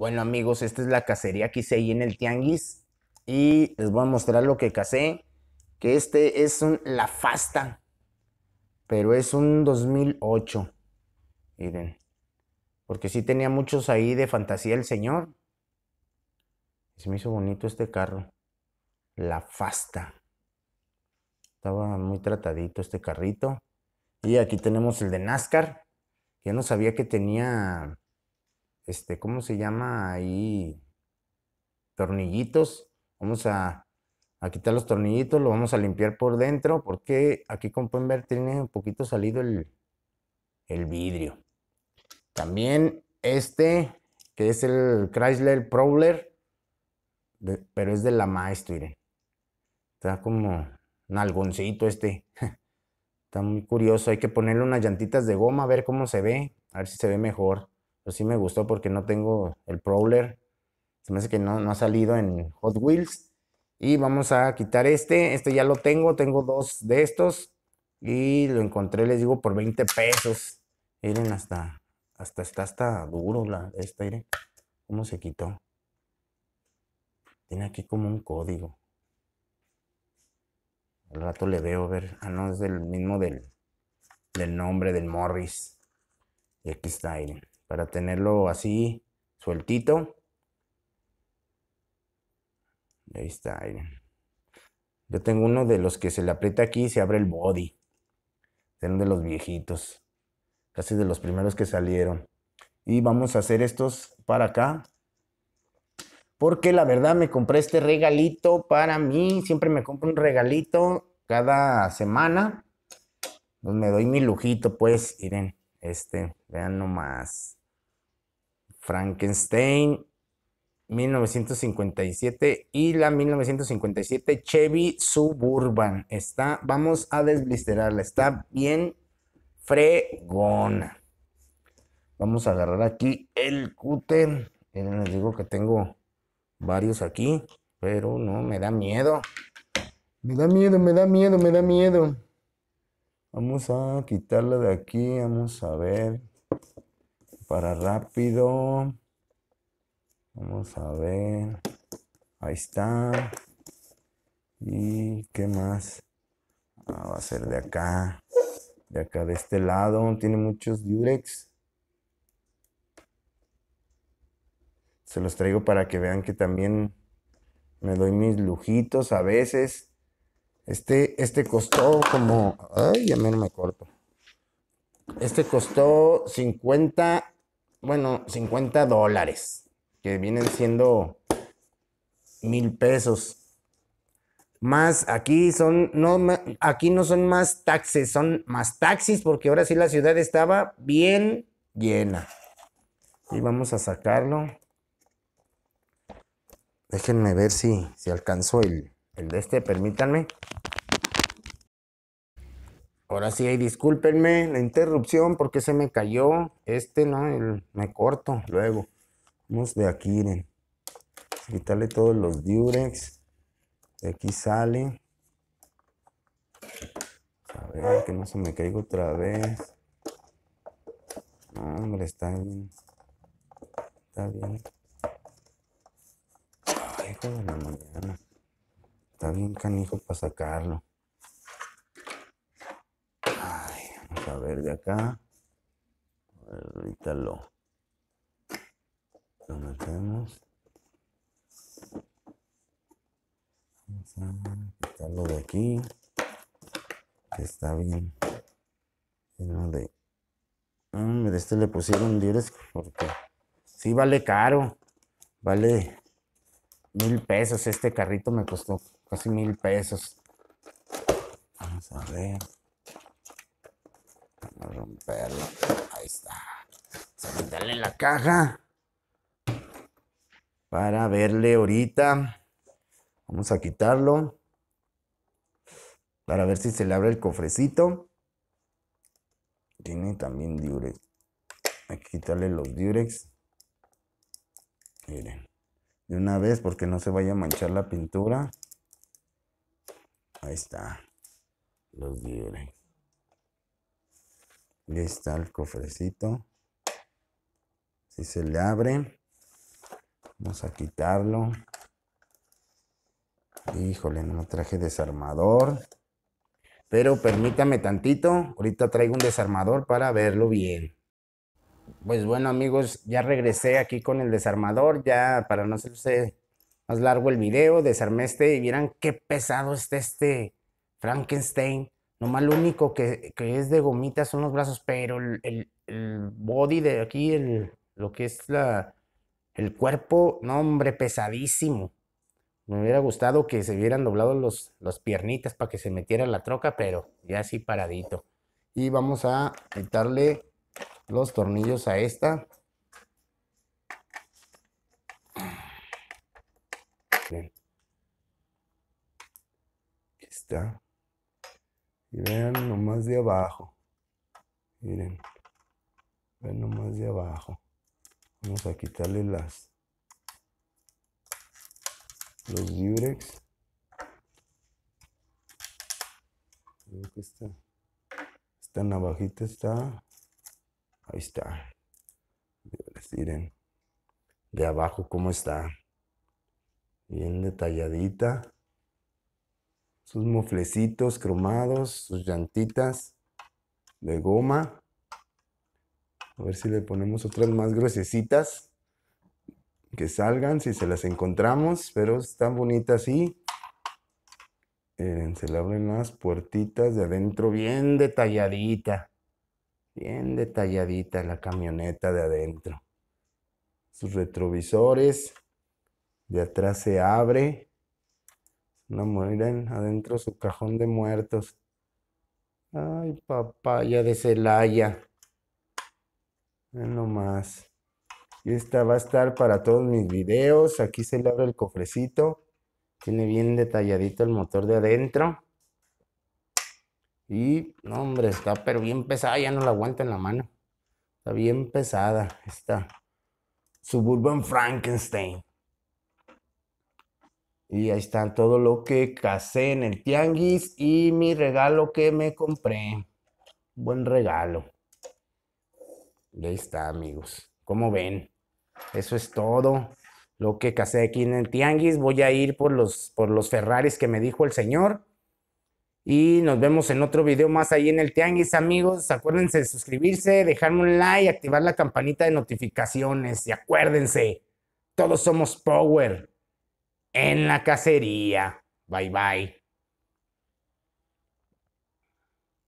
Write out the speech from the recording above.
Bueno amigos, esta es la cacería que hice ahí en el tianguis y les voy a mostrar lo que casé, que este es un La Fasta, pero es un 2008. Miren, porque sí tenía muchos ahí de fantasía el señor. Se me hizo bonito este carro. La Fasta. Estaba muy tratadito este carrito. Y aquí tenemos el de NASCAR. Ya no sabía que tenía este, ¿cómo se llama ahí? Tornillitos. Vamos a, quitar los tornillitos, lo vamos a limpiar por dentro, porque aquí como pueden ver tiene un poquito salido el, vidrio. También este, que es el Chrysler Prowler, pero es de la Maestro, Está como un algoncito este. Está muy curioso, hay que ponerle unas llantitas de goma, a ver cómo se ve, a ver si se ve mejor. Pero sí me gustó porque no tengo el Prowler. Se me hace que no, ha salido en Hot Wheels. Y vamos a quitar este. Este ya lo tengo. Tengo dos de estos. Y lo encontré, les digo, por 20 pesos. Miren, hasta, hasta está hasta duro la, esta, ¿Cómo se quitó? Tiene aquí como un código. Al rato le veo, a ver. Ah, no, es el mismo del, del nombre del Morris. Y aquí está, miren para tenerlo así sueltito. Ahí está. Yo tengo uno de los que se le aprieta aquí y se abre el body. uno de los viejitos. Casi de los primeros que salieron. Y vamos a hacer estos para acá. Porque la verdad me compré este regalito para mí. Siempre me compro un regalito cada semana. Pues me doy mi lujito, pues. Miren, este, vean nomás. Frankenstein 1957 y la 1957 Chevy Suburban. Está, vamos a desblisterarla, está bien fregona. Vamos a agarrar aquí el cúter. les digo que tengo varios aquí, pero no, me da miedo. Me da miedo, me da miedo, me da miedo. Vamos a quitarla de aquí, vamos a ver para rápido. Vamos a ver. Ahí está. ¿Y qué más? Ah, va a ser de acá. De acá, de este lado. Tiene muchos diurex. Se los traigo para que vean que también me doy mis lujitos a veces. Este, este costó como... Ay, ya me corto. Este costó 50 bueno, 50 dólares, que vienen siendo mil pesos. Más aquí son, no, aquí no son más taxis, son más taxis porque ahora sí la ciudad estaba bien llena. Y vamos a sacarlo. Déjenme ver si, si alcanzó el, el de este, permítanme. Ahora sí, discúlpenme la interrupción porque se me cayó. Este, no, me corto luego. Vamos de aquí, miren. Quitarle todos los diurex. De aquí sale. A ver, que no se me caiga otra vez. hombre, está bien. Está bien. hijo de la mañana. Está bien canijo para sacarlo. a ver de acá. Ahorita lo, lo metemos. Vamos a quitarlo de aquí. está bien. de. Ah, este le pusieron 10 porque sí vale caro. Vale mil pesos. Este carrito me costó casi mil pesos. Vamos a ver a romperlo. Ahí está. Vamos a la caja. Para verle ahorita. Vamos a quitarlo. Para ver si se le abre el cofrecito. Tiene también diurex. Hay que quitarle los diurex. Miren. De una vez porque no se vaya a manchar la pintura. Ahí está. Los diurex. Ahí está el cofrecito. Si se le abre, vamos a quitarlo. Híjole, no traje desarmador. Pero permítame tantito, ahorita traigo un desarmador para verlo bien. Pues bueno amigos, ya regresé aquí con el desarmador, ya para no hacerse más largo el video, desarmé este y vieran qué pesado está este Frankenstein. Nomás lo único que, es de gomita son los brazos, pero el, body de aquí, lo que es la, el cuerpo, no hombre, pesadísimo. Me hubiera gustado que se hubieran doblado las piernitas para que se metiera la troca, pero ya así paradito. Y vamos a quitarle los tornillos a esta. está. Y vean nomás de abajo. Miren. Vean nomás de abajo. Vamos a quitarle las los diurex. Creo que está esta navajita está ahí está miren de abajo cómo está bien detalladita sus muflecitos cromados, sus llantitas de goma. A ver si le ponemos otras más gruesecitas que salgan, si se las encontramos, pero están bonitas así. se le abren las puertitas de adentro bien detalladita, bien detalladita la camioneta de adentro. Sus retrovisores, de atrás se abre, no mueren adentro su cajón de muertos. Ay, papaya de Celaya. No más. Y esta va a estar para todos mis videos. Aquí se le abre el cofrecito. Tiene bien detalladito el motor de adentro. Y, no, hombre, está pero bien pesada. Ya no la aguanta en la mano. Está bien pesada está. Suburban Frankenstein. Y ahí está todo lo que casé en el tianguis y mi regalo que me compré. Buen regalo. Y ahí está, amigos. Como ven, eso es todo lo que casé aquí en el tianguis. Voy a ir por los, por los Ferraris que me dijo el señor. Y nos vemos en otro video más ahí en el Tianguis, amigos. Acuérdense de suscribirse, dejarme un like, activar la campanita de notificaciones. Y acuérdense, todos somos Power en la cacería. Bye bye.